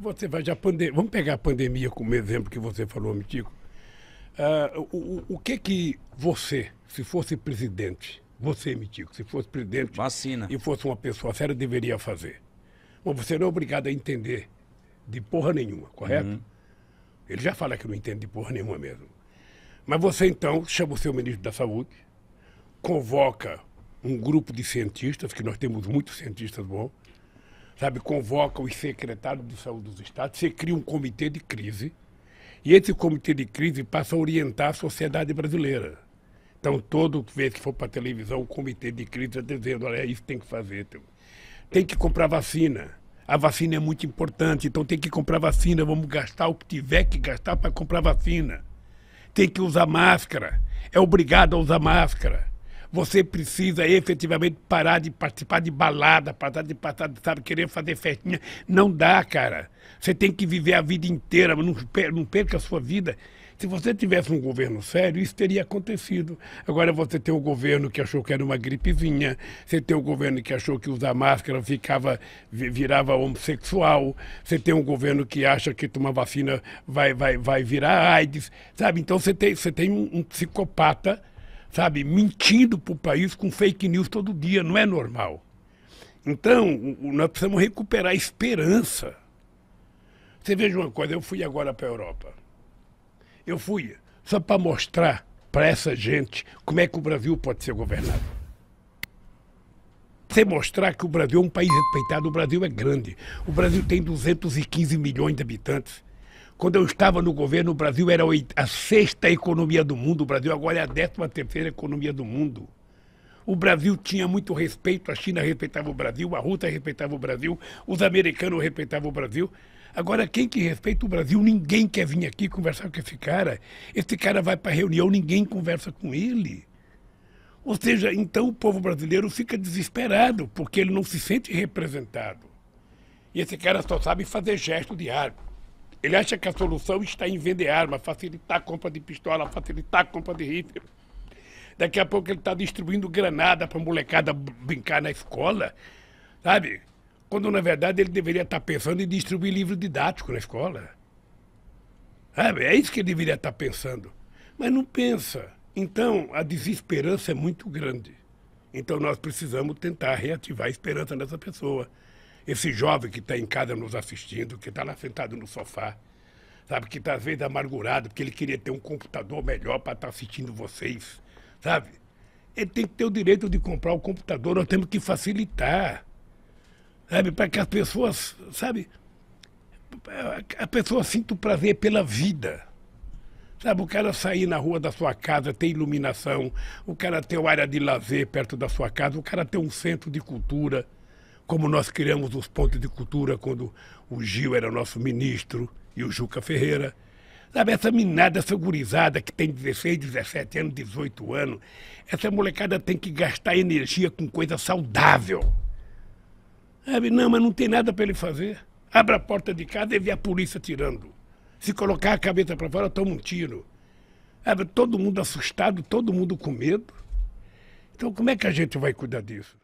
Você vai já pandemia. Vamos pegar a pandemia como exemplo que você falou, Mitico. Uh, o, o que que você, se fosse presidente, você, Mitico, se fosse presidente Vacina. e fosse uma pessoa séria, deveria fazer? Bom, você não é obrigado a entender de porra nenhuma, correto? Uhum. Ele já fala que não entende de porra nenhuma mesmo. Mas você então chama o seu ministro da Saúde, convoca um grupo de cientistas, que nós temos muitos cientistas bons, sabe, convoca os secretários de saúde dos estados, você cria um comitê de crise, e esse comitê de crise passa a orientar a sociedade brasileira. Então, todo vez que for para a televisão, o comitê de crise está dizendo, olha, é isso tem que fazer. Tem que comprar vacina. A vacina é muito importante, então tem que comprar vacina. Vamos gastar o que tiver que gastar para comprar vacina. Tem que usar máscara. É obrigado a usar máscara você precisa efetivamente parar de participar de balada, parar de participar, sabe, querer fazer festinha. Não dá, cara. Você tem que viver a vida inteira, não, não perca a sua vida. Se você tivesse um governo sério, isso teria acontecido. Agora você tem o um governo que achou que era uma gripezinha, você tem o um governo que achou que usar máscara ficava, virava homossexual, você tem um governo que acha que tomar vacina vai, vai, vai virar AIDS, sabe? Então você tem, você tem um, um psicopata sabe, mentindo para o país com fake news todo dia, não é normal. Então, nós precisamos recuperar a esperança. Você veja uma coisa, eu fui agora para a Europa. Eu fui só para mostrar para essa gente como é que o Brasil pode ser governado. Você mostrar que o Brasil é um país respeitado, o Brasil é grande. O Brasil tem 215 milhões de habitantes. Quando eu estava no governo, o Brasil era a sexta economia do mundo, o Brasil agora é a décima terceira economia do mundo. O Brasil tinha muito respeito, a China respeitava o Brasil, a Rússia respeitava o Brasil, os americanos respeitavam o Brasil. Agora, quem que respeita o Brasil? Ninguém quer vir aqui conversar com esse cara. Esse cara vai para reunião, ninguém conversa com ele. Ou seja, então o povo brasileiro fica desesperado, porque ele não se sente representado. E esse cara só sabe fazer gesto de árbitro. Ele acha que a solução está em vender arma, facilitar a compra de pistola, facilitar a compra de rifle. Daqui a pouco ele está distribuindo granada para molecada brincar na escola, sabe? Quando na verdade ele deveria estar tá pensando em distribuir livro didático na escola. Sabe? É isso que ele deveria estar tá pensando. Mas não pensa. Então a desesperança é muito grande. Então nós precisamos tentar reativar a esperança nessa pessoa esse jovem que está em casa nos assistindo, que está lá sentado no sofá, sabe, que está às vezes amargurado, porque ele queria ter um computador melhor para estar tá assistindo vocês, sabe? Ele tem que ter o direito de comprar o computador, nós temos que facilitar, sabe, para que as pessoas, sabe, a pessoa sinta o prazer pela vida. Sabe, o cara sair na rua da sua casa, ter iluminação, o cara ter uma área de lazer perto da sua casa, o cara ter um centro de cultura como nós criamos os pontos de cultura quando o Gil era nosso ministro e o Juca Ferreira. Sabe, essa minada, essa gurizada que tem 16, 17 anos, 18 anos, essa molecada tem que gastar energia com coisa saudável. Sabe, não, mas não tem nada para ele fazer. Abre a porta de casa e vê a polícia tirando. Se colocar a cabeça para fora, toma um tiro. Sabe, todo mundo assustado, todo mundo com medo. Então, como é que a gente vai cuidar disso?